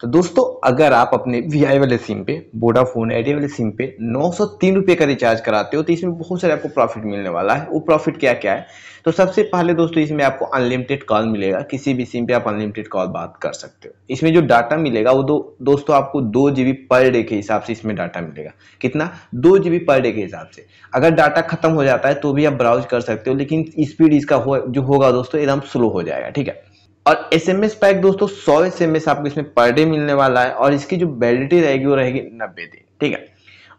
तो दोस्तों अगर आप अपने वी आई वाले सिम पे वोडाफोन आइडिया वाले सिम पे नौ सौ तीन रुपये का रिचार्ज कराते हो तो इसमें बहुत सारे आपको प्रॉफिट मिलने वाला है वो प्रॉफिट क्या क्या है तो सबसे पहले दोस्तों इसमें आपको अनलिमिटेड कॉल मिलेगा किसी भी सिम पे आप अनलिमिटेड कॉल बात कर सकते हो इसमें जो डाटा मिलेगा वो दो दोस्तों आपको दो पर डे के हिसाब से इसमें डाटा मिलेगा कितना दो पर डे के हिसाब से अगर डाटा खत्म हो जाता है तो भी आप ब्राउज कर सकते हो लेकिन स्पीड इसका हो, जो होगा दोस्तों एकदम स्लो हो जाएगा ठीक है और एस एम एस पैक दोस्तों सौ एस एम एस आपको इसमें पर डे मिलने वाला है और इसकी जो वैलिडिटी रहेगी वो रहेगी नब्बे दिन ठीक है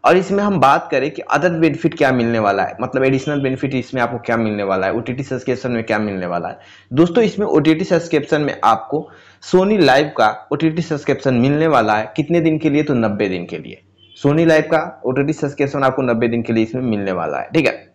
और इसमें हम बात करें कि अदर बेनिफिट क्या मिलने वाला है मतलब एडिशनल बेनिफिट इसमें आपको क्या मिलने वाला है ओटीटी सब्सक्रिप्शन में क्या मिलने वाला है दोस्तों इसमें ओटीटी सब्सक्रिप्शन में आपको सोनी लाइव का ओटीटी सब्सक्रिप्शन मिलने वाला है कितने दिन के लिए तो नब्बे दिन के लिए सोनी लाइव का ओटीटी सब्सक्रिप्शन आपको नब्बे दिन के लिए इसमें मिलने वाला है ठीक है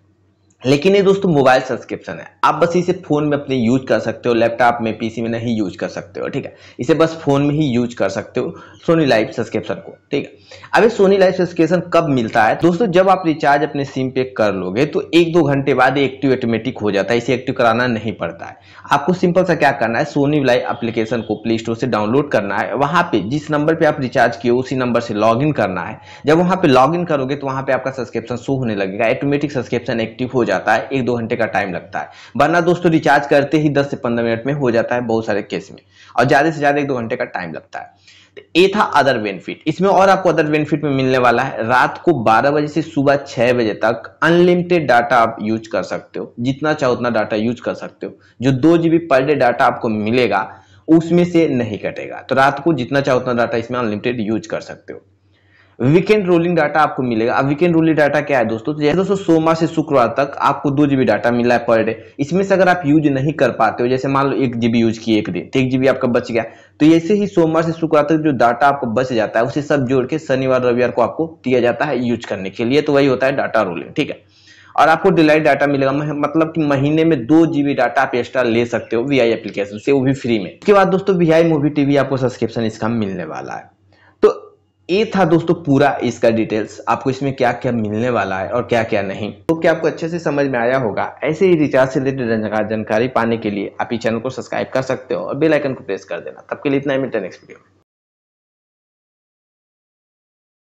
लेकिन ये दोस्तों मोबाइल सब्सक्रिप्शन है आप बस इसे फोन में अपने यूज कर सकते हो लैपटॉप में पीसी में नहीं यूज कर सकते हो ठीक है इसे बस फोन में ही यूज कर सकते हो सोनी लाइव सब्सक्रिप्शन को ठीक है अब ये सोनी लाइव सब्सक्रिप्शन कब मिलता है दोस्तों जब आप रिचार्ज अपने सिम पे कर लोगे तो एक दो घंटे बाद एक्टिव ऑटोमेटिक हो जाता है इसे एक्टिव कराना नहीं पड़ता है आपको सिंपल सा क्या करना है सोनी लाइव अप्लीकेशन को प्ले स्टोर से डाउनलोड करना है वहां पे जिस नंबर पर आप रिचार्ज किए उसी नंबर से लॉग करना है जब वहां पे लॉग करोगे तो वहां पे आपका सब्सक्रिप्शन शो होने लगेगा ऑटोमेटिक सब्सक्रिप्शन एक्टिव हो जाए जाता है एक दो घंटे का टाइम लगता है वरना दोस्तों रिचार्ज करते ही दस से पंद्रह मिनट में हो जाता है बहुत सारे केस में और ज़्यादा से ज़्यादा एक दो घंटे का टाइम लगता है तो ये था अदर बेनिफिट इसमें और आपको अदर बेनिफिट में मिलने वाला है रात को 12 बजे से सुबह 6 बजे तक अनलिमिटेड डाटा आप यूज कर सकते हो जितना चाहो उतना डाटा यूज कर सकते हो जो दो जीबी पर डे डाटा आपको मिलेगा उसमें से नहीं कटेगा तो रात को जितना चाहो उतना डाटा इसमें अनलिमिटेड यूज कर सकते हो वीकेंड रोलिंग डाटा आपको मिलेगा अब वीकेंड रोलिंग डाटा क्या है दोस्तों तो जैसे दोस्तों सोमवार से शुक्रवार तक आपको दो जीबी डाटा मिला है पर डे इसमें से अगर आप यूज नहीं कर पाते हो जैसे मान लो एक जीबी यूज किए एक दिन तो एक जीबी आपका बच गया तो ऐसे ही सोमवार से शुक्रवार तक जो डाटा आपको बच जाता है उसे सब जोड़ के शनिवार रविवार को आपको दिया जाता है यूज करने के लिए तो वही होता है डाटा रोलिंग ठीक है और आपको डिलाइट डाटा मिलेगा मतलब कि महीने में दो जीबी डाटा आप एक्स्ट्रा ले सकते हो वीआई एप्लीकेशन से वो भी फ्री में उसके बाद दोस्तों वी मूवी टीवी आपको सब्सक्रिप्शन इसका मिलने वाला है ये था दोस्तों पूरा इसका डिटेल्स आपको इसमें क्या क्या मिलने वाला है और क्या क्या नहीं तो क्या आपको अच्छे से समझ में आया होगा ऐसे ही रिचार्ज से रिलेटेड जानकारी पाने के लिए आप इस चैनल को सब्सक्राइब कर सकते हो और बेल आइकन को प्रेस कर देना तब के लिए इतना ही मिलता नेक्स्ट वीडियो में